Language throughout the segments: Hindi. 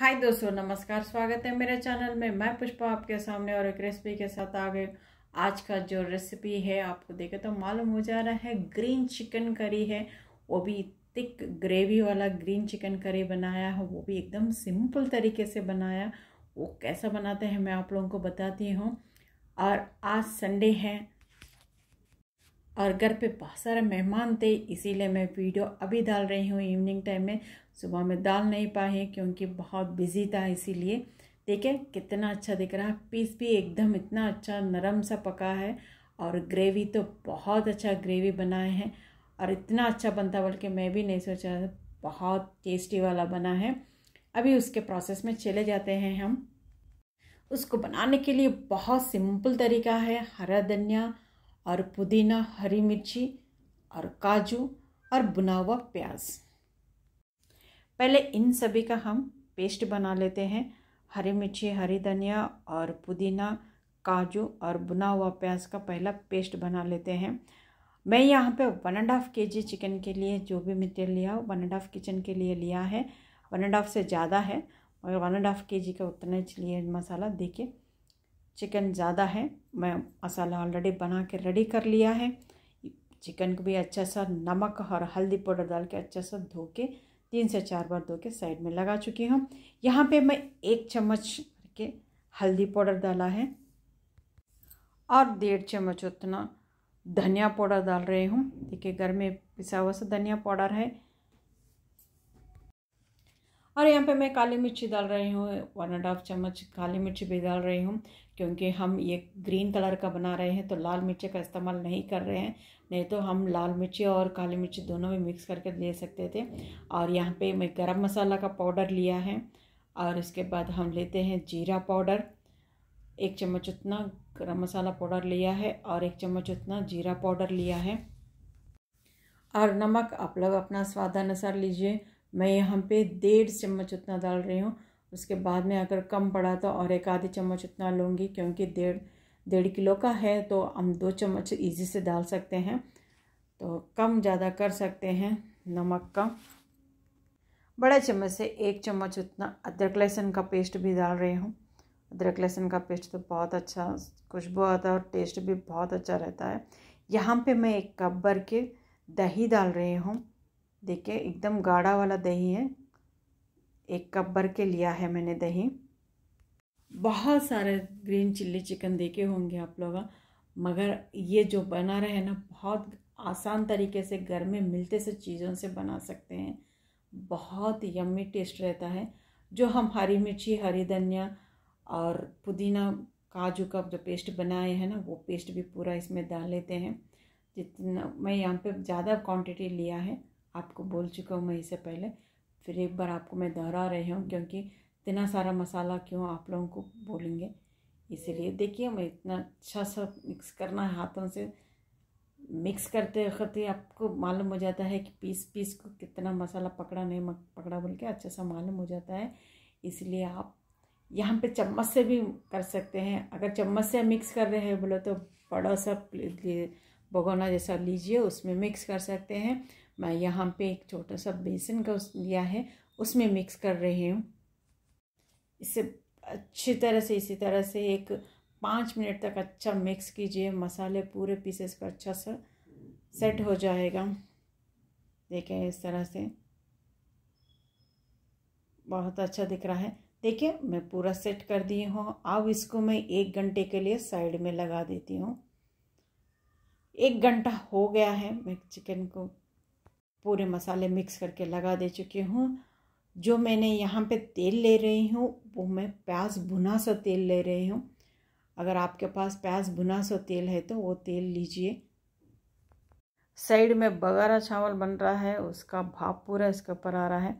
हाय दोस्तों नमस्कार स्वागत है मेरे चैनल में मैं पुष्पा आपके सामने और एक रेसिपी के साथ आ गई आज का जो रेसिपी है आपको देखे तो मालूम हो जा रहा है ग्रीन चिकन करी है वो भी थिक ग्रेवी वाला ग्रीन चिकन करी बनाया है वो भी एकदम सिंपल तरीके से बनाया वो कैसा बनाते हैं मैं आप लोगों को बताती हूँ और आज संडे है और घर पे बहुत सारे मेहमान थे इसीलिए मैं वीडियो अभी डाल रही हूँ इवनिंग टाइम में सुबह में डाल नहीं पाए क्योंकि बहुत बिजी था इसीलिए देखें कितना अच्छा दिख रहा है पीस भी एकदम इतना अच्छा नरम सा पका है और ग्रेवी तो बहुत अच्छा ग्रेवी बनाए हैं और इतना अच्छा बनता बल्कि मैं भी नहीं सोचा बहुत टेस्टी वाला बना है अभी उसके प्रोसेस में चले जाते हैं हम उसको बनाने के लिए बहुत सिंपल तरीका है हरा धनिया और पुदीना हरी मिर्ची और काजू और बुना हुआ प्याज पहले इन सभी का हम पेस्ट बना लेते हैं हरी मिर्ची हरी धनिया और पुदीना काजू और बुना हुआ प्याज का पहला पेस्ट बना लेते हैं मैं यहाँ पे वन एंड हाफ़ के जी चिकन के लिए जो भी मटेरियल लिया हो वन एंड हाफ़ किचन के लिए लिया है वन एंड हाफ़ से ज़्यादा है और वन एंड हाफ़ के जी का उतना लिए मसाला देखिए चिकन ज़्यादा है मैं मसाला ऑलरेडी बना के रेडी कर लिया है चिकन को भी अच्छा सा नमक और हल्दी पाउडर डाल के अच्छा सा धो के तीन से चार बार धो के साइड में लगा चुकी हूँ यहाँ पे मैं एक चम्मच के हल्दी पाउडर डाला है और डेढ़ चम्मच उतना धनिया पाउडर डाल रही हूँ देखिए घर में पिसा हुआ सा धनिया पाउडर है और यहाँ पे मैं काली मिर्ची डाल रही हूँ वन एंड हाफ चम्मच काली मिर्ची भी डाल रही हूँ क्योंकि हम ये ग्रीन कलर का बना रहे हैं तो लाल मिर्ची का इस्तेमाल नहीं कर रहे हैं नहीं तो हम लाल मिर्ची और काली मिर्ची दोनों में मिक्स करके ले सकते थे और यहाँ पे मैं गरम मसाला का पाउडर लिया है और इसके बाद हम लेते हैं जीरा पाउडर एक चम्मच उतना गर्म मसाला पाउडर लिया है और एक चम्मच उतना जीरा पाउडर लिया है और नमक आप लोग अपना स्वाद अनुसार लीजिए मैं यहाँ पे डेढ़ चम्मच उतना डाल रही हूँ उसके बाद में अगर कम पड़ा तो और एक आधे चम्मच उतना लूँगी क्योंकि डेढ़ डेढ़ किलो का है तो हम दो चम्मच इजी से डाल सकते हैं तो कम ज़्यादा कर सकते हैं नमक का बड़े चम्मच से एक चम्मच उतना अदरक लहसुन का पेस्ट भी डाल रही हूँ अदरक लहसुन का पेस्ट तो बहुत अच्छा खुशबू आता है और टेस्ट भी बहुत अच्छा रहता है यहाँ पे मैं एक कप भर के दही डाल रही हूँ देखिए एकदम गाढ़ा वाला दही है एक कप भर के लिया है मैंने दही बहुत सारे ग्रीन चिल्ली चिकन देखे होंगे आप लोग मगर ये जो बना रहे हैं ना बहुत आसान तरीके से घर में मिलते से चीज़ों से बना सकते हैं बहुत यम्मी टेस्ट रहता है जो हम हरी मिर्ची हरी धनिया और पुदीना काजू का जो पेस्ट बनाए हैं ना वो पेस्ट भी पूरा इसमें डाल लेते हैं जितना मैं यहाँ पे ज़्यादा क्वांटिटी लिया है आपको बोल चुका हूँ मैं इससे पहले फिर एक बार आपको मैं दोहरा रही हूँ क्योंकि इतना सारा मसाला क्यों आप लोगों को बोलेंगे इसीलिए देखिए मैं इतना अच्छा सा मिक्स करना है हाथों से मिक्स करते वक्त ही आपको मालूम हो जाता है कि पीस पीस को कितना मसाला पकड़ा नहीं पकड़ा बोल के अच्छा सा मालूम हो जाता है इसलिए आप यहाँ पे चम्मच से भी कर सकते हैं अगर चम्मच से मिक्स कर रहे हैं बोलो तो बड़ा सा भगोना जैसा लीजिए उसमें मिक्स कर सकते हैं मैं यहाँ पे एक छोटा सा बेसन का लिया है उसमें मिक्स कर रही हूँ इसे अच्छी तरह से इसी तरह से एक पाँच मिनट तक अच्छा मिक्स कीजिए मसाले पूरे पीसेस पर अच्छा सा सेट हो जाएगा देखें इस तरह से बहुत अच्छा दिख रहा है देखिए मैं पूरा सेट कर दी हूँ अब इसको मैं एक घंटे के लिए साइड में लगा देती हूँ एक घंटा हो गया है मैं चिकन को पूरे मसाले मिक्स करके लगा दे चुकी हूँ जो मैंने यहाँ पे तेल ले रही हूँ वो मैं प्याज भुना सा तेल ले रही हूँ अगर आपके पास प्याज भुना सा तेल है तो वो तेल लीजिए साइड में बगारा चावल बन रहा है उसका भाप पूरा इसके ऊपर आ रहा है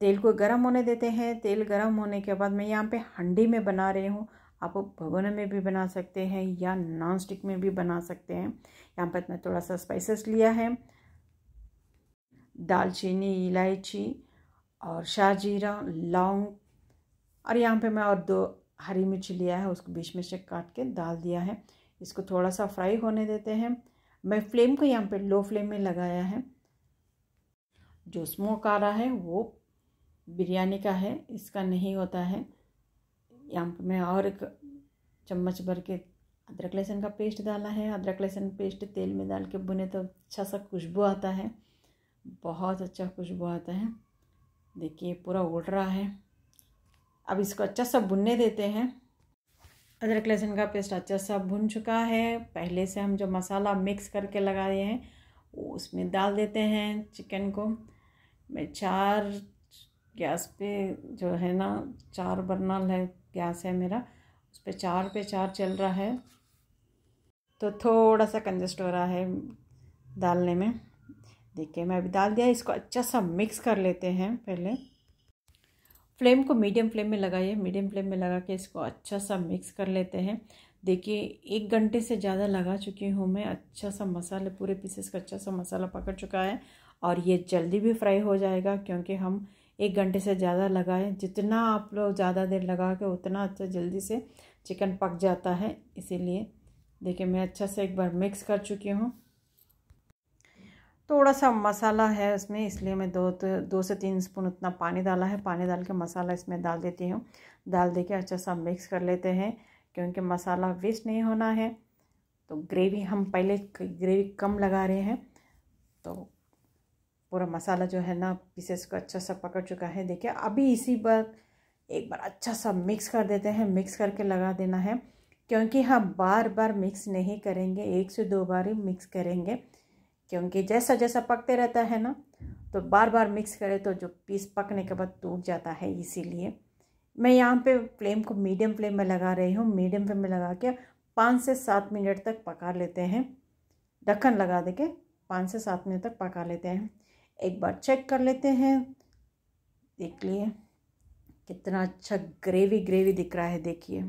तेल को गर्म होने देते हैं तेल गर्म होने के बाद मैं यहाँ पे हंडी में बना रही हूँ आप भगोने में भी बना सकते हैं या नॉन स्टिक में भी बना सकते हैं यहाँ पर मैं थोड़ा सा स्पाइसेस लिया है दालचीनी इलायची और शाहजीरा लौंग और यहाँ पे मैं और दो हरी मिर्च लिया है उसको बीच में से काट के डाल दिया है इसको थोड़ा सा फ्राई होने देते हैं मैं फ्लेम को यहाँ पे लो फ्लेम में लगाया है जो स्मोक आ रहा है वो बिरयानी का है इसका नहीं होता है यहाँ पर मैं और एक चम्मच भर के अदरक लहसुन का पेस्ट डाला है अदरक लहसुन पेस्ट तेल में डाल के बुने तो अच्छा सा खुशबू आता है बहुत अच्छा खुशबू आता है देखिए पूरा उड़ रहा है अब इसको अच्छा सा भुनने देते हैं अदरक लहसुन का पेस्ट अच्छा सा भुन चुका है पहले से हम जो मसाला मिक्स करके लगाए हैं वो उसमें डाल देते हैं चिकन को मैं चार गैस पे जो है ना चार बर्नल है गैस है मेरा उस पर चार पे चार चल रहा है तो थोड़ा सा कंजस्ट हो रहा है डालने में देखिए मैं अभी डाल दिया इसको अच्छा सा मिक्स कर लेते हैं पहले फ्लेम को मीडियम फ्लेम में लगाइए मीडियम फ्लेम में लगा के इसको अच्छा सा मिक्स कर लेते हैं देखिए एक घंटे से ज़्यादा लगा चुकी हूँ मैं अच्छा सा मसाले पूरे पीसेस का अच्छा सा मसाला पकड़ चुका है और ये जल्दी भी फ्राई हो जाएगा क्योंकि हम एक घंटे से ज़्यादा लगाए जितना आप लोग ज़्यादा देर लगा के उतना अच्छा जल्दी से चिकन पक जाता है इसीलिए देखिए मैं अच्छा से एक बार मिक्स कर चुकी हूँ थोड़ा सा मसाला है इसमें इसलिए मैं दो दो से तीन स्पून उतना पानी डाला है पानी डाल के मसाला इसमें डाल देती हूँ डाल दे के अच्छा सा मिक्स कर लेते हैं क्योंकि मसाला वेस्ट नहीं होना है तो ग्रेवी हम पहले ग्रेवी कम लगा रहे हैं तो पूरा मसाला जो है ना पीसेस को अच्छा सा पकड़ चुका है देखिए अभी इसी बार एक बार अच्छा सा मिक्स कर देते हैं मिक्स करके लगा देना है क्योंकि हम बार बार मिक्स नहीं करेंगे एक से दो बार ही मिक्स करेंगे क्योंकि जैसा जैसा पकते रहता है ना तो बार बार मिक्स करें तो जो पीस पकने के बाद टूट जाता है इसीलिए मैं यहाँ पे फ्लेम को मीडियम फ्लेम में लगा रही हूँ मीडियम फ्लेम में लगा के पाँच से सात मिनट तक पका लेते हैं ढक्कन लगा दे के पाँच से सात मिनट तक पका लेते हैं एक बार चेक कर लेते हैं देख लिए कितना अच्छा ग्रेवी ग्रेवी दिख रहा है देखिए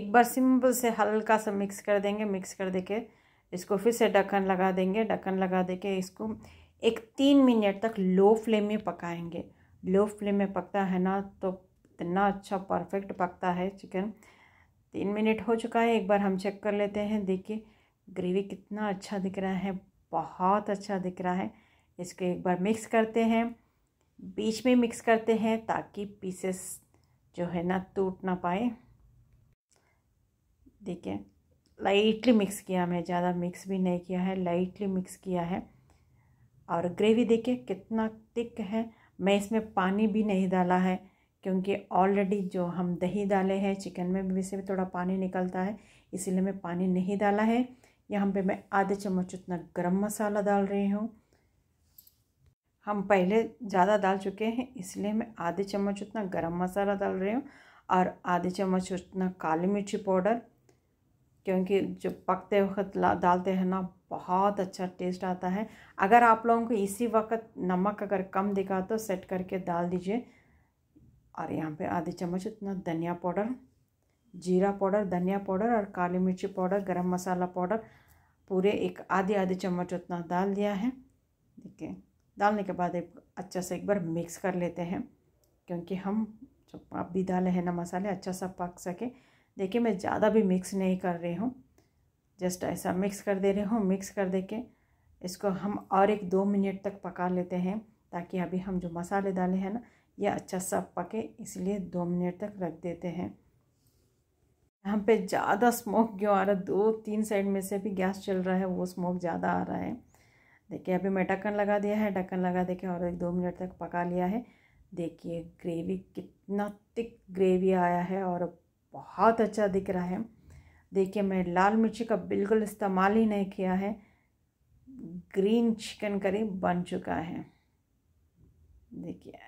एक बार सिंपल से हल्का सा मिक्स कर देंगे मिक्स कर दे के इसको फिर से ढक्कन लगा देंगे ढक्कन लगा दे के इसको एक तीन मिनट तक लो फ्लेम में पकाएंगे लो फ्लेम में पकता है ना तो इतना अच्छा परफेक्ट पकता है चिकन तीन मिनट हो चुका है एक बार हम चेक कर लेते हैं देखिए ग्रेवी कितना अच्छा दिख रहा है बहुत अच्छा दिख रहा है इसको एक बार मिक्स करते हैं बीच में मिक्स करते हैं ताकि पीसेस जो है ना टूट ना पाए देखिए लाइटली मिक्स किया मैं ज़्यादा मिक्स भी नहीं किया है लाइटली मिक्स किया है और ग्रेवी देखिए कितना थिक है मैं इसमें पानी भी नहीं डाला है क्योंकि ऑलरेडी जो हम दही डाले हैं चिकन में भी से भी थोड़ा पानी निकलता है इसीलिए मैं पानी नहीं डाला है यहाँ पे मैं आधे चम्मच उतना गरम मसाला डाल रही हूँ हम पहले ज़्यादा डाल चुके हैं इसलिए मैं आधे चम्मच उतना गरम मसाला डाल रही हूँ और आधे चम्मच उतना काली मिर्ची पाउडर क्योंकि जब पकते वक्त डालते हैं ना बहुत अच्छा टेस्ट आता है अगर आप लोगों को इसी वक्त नमक अगर कम दिखा तो सेट करके डाल दीजिए और यहाँ पे आधे चम्मच उतना धनिया पाउडर जीरा पाउडर धनिया पाउडर और काली मिर्ची पाउडर गरम मसाला पाउडर पूरे एक आधे आधे चम्मच उतना डाल दिया है देखिए डालने के बाद एक अच्छा से एक बार मिक्स कर लेते हैं क्योंकि हम जब आप भी डाले हैं ना मसाले अच्छा सा पक सके देखिए मैं ज़्यादा भी मिक्स नहीं कर रही हूँ जस्ट ऐसा मिक्स कर दे रही हूँ मिक्स कर दे के इसको हम और एक दो मिनट तक पका लेते हैं ताकि अभी हम जो मसाले डाले हैं ना ये अच्छा सा पके इसलिए दो मिनट तक रख देते हैं यहाँ पे ज़्यादा स्मोक क्यों आ रहा है दो तीन साइड में से भी गैस चल रहा है वो स्मोक ज़्यादा आ रहा है देखिए अभी मैं ढक्कन लगा दिया है ढक्कन लगा दे के और एक दो मिनट तक पका लिया है देखिए ग्रेवी कितना तिक ग्रेवी आया है और बहुत अच्छा दिख रहा है देखिए मैं लाल मिर्ची का बिल्कुल इस्तेमाल ही नहीं किया है ग्रीन चिकन करी बन चुका है देखिए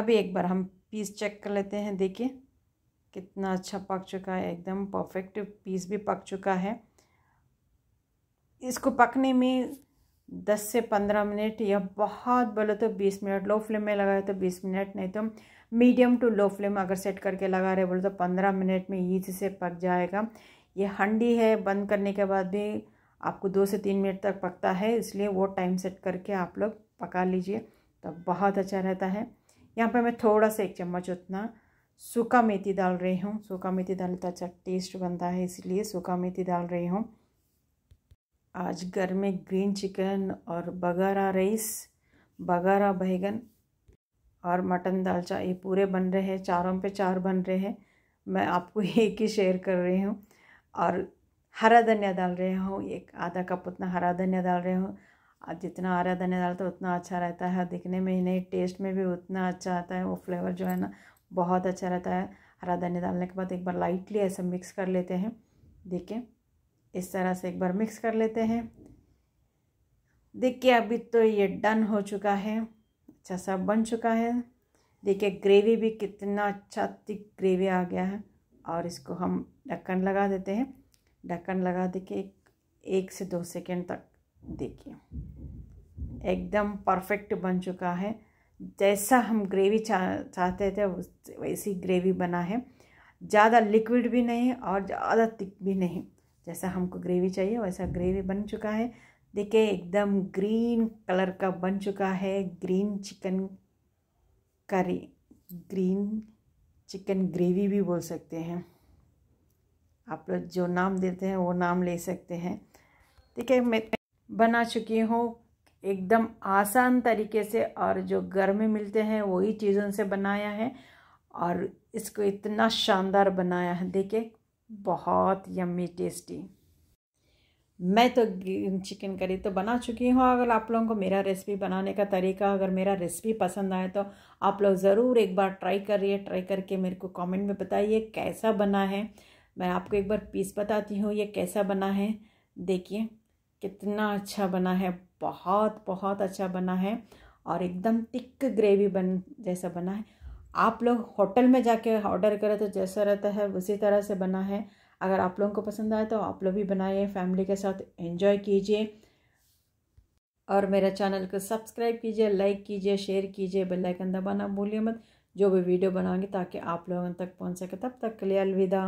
अभी एक बार हम पीस चेक कर लेते हैं देखिए कितना अच्छा पक चुका है एकदम परफेक्ट पीस भी पक चुका है इसको पकने में 10 से 15 मिनट या बहुत बोलो तो 20 मिनट लो फ्लेम में लगाए तो 20 मिनट नहीं तो मीडियम टू लो फ्लेम अगर सेट करके लगा रहे बोलो तो 15 मिनट में ईजी से पक जाएगा ये हंडी है बंद करने के बाद भी आपको दो से तीन मिनट तक पकता है इसलिए वो टाइम सेट करके आप लोग पका लीजिए तो बहुत अच्छा रहता है यहाँ पर मैं थोड़ा सा एक चम्मच उतना सूखा मेथी डाल रही हूँ सूखा मेथी डालने तो अच्छा टेस्ट बनता है इसलिए सूखा मेथी डाल रही हूँ आज घर में ग्रीन चिकन और बघारा राइस बघारा बैगन और मटन चा ये पूरे बन रहे हैं चारों पे चार बन रहे हैं मैं आपको एक ही शेयर कर रही हूँ और हरा धनिया डाल रहे हूँ एक आधा कप उतना हरा धनिया डाल रहे हूँ जितना हरा धनिया डालते उतना अच्छा रहता है दिखने में ही नहीं टेस्ट में भी उतना अच्छा आता है वो फ्लेवर जो है ना बहुत अच्छा रहता है हरा धनिया डालने के बाद एक बार लाइटली ऐसा मिक्स कर लेते हैं देखिए इस तरह से एक बार मिक्स कर लेते हैं देखिए अभी तो ये डन हो चुका है अच्छा सा बन चुका है देखिए ग्रेवी भी कितना अच्छा थिक ग्रेवी आ गया है और इसको हम ढक्कन लगा देते हैं ढक्कन लगा दे के एक, एक से दो सेकेंड तक देखिए एकदम परफेक्ट बन चुका है जैसा हम ग्रेवी चा चाहते थे वैसी ग्रेवी बना है ज़्यादा लिक्विड भी नहीं और ज़्यादा तिक भी नहीं जैसा हमको ग्रेवी चाहिए वैसा ग्रेवी बन चुका है देखिए एकदम ग्रीन कलर का बन चुका है green chicken curry green chicken gravy भी बोल सकते हैं आप लोग जो नाम देते हैं वो नाम ले सकते हैं ठीक है मैं बना चुकी हूँ एकदम आसान तरीके से और जो घर में मिलते हैं वही चीज़ों से बनाया है और इसको इतना शानदार बनाया है देखिए बहुत यम्मी टेस्टी मैं तो चिकन करी तो बना चुकी हूँ अगर आप लोगों को मेरा रेसिपी बनाने का तरीका अगर मेरा रेसिपी पसंद आए तो आप लोग ज़रूर एक बार ट्राई करिए ट्राई करके मेरे को कमेंट में बताइए कैसा बना है मैं आपको एक बार पीस बताती हूँ ये कैसा बना है देखिए कितना अच्छा बना है बहुत बहुत अच्छा बना है और एकदम टिक ग्रेवी बन जैसा बना है आप लोग होटल में जाके ऑर्डर करें तो जैसा रहता है उसी तरह से बना है अगर आप लोगों को पसंद आए तो आप लोग भी बनाइए फैमिली के साथ एंजॉय कीजिए और मेरे चैनल को सब्सक्राइब कीजिए लाइक कीजिए शेयर कीजिए बेल आइकन दबाना भूलिए मत जो भी वीडियो बनाऊंगी ताकि आप लोगों तक पहुंच सके तब तक के लिए अलविदा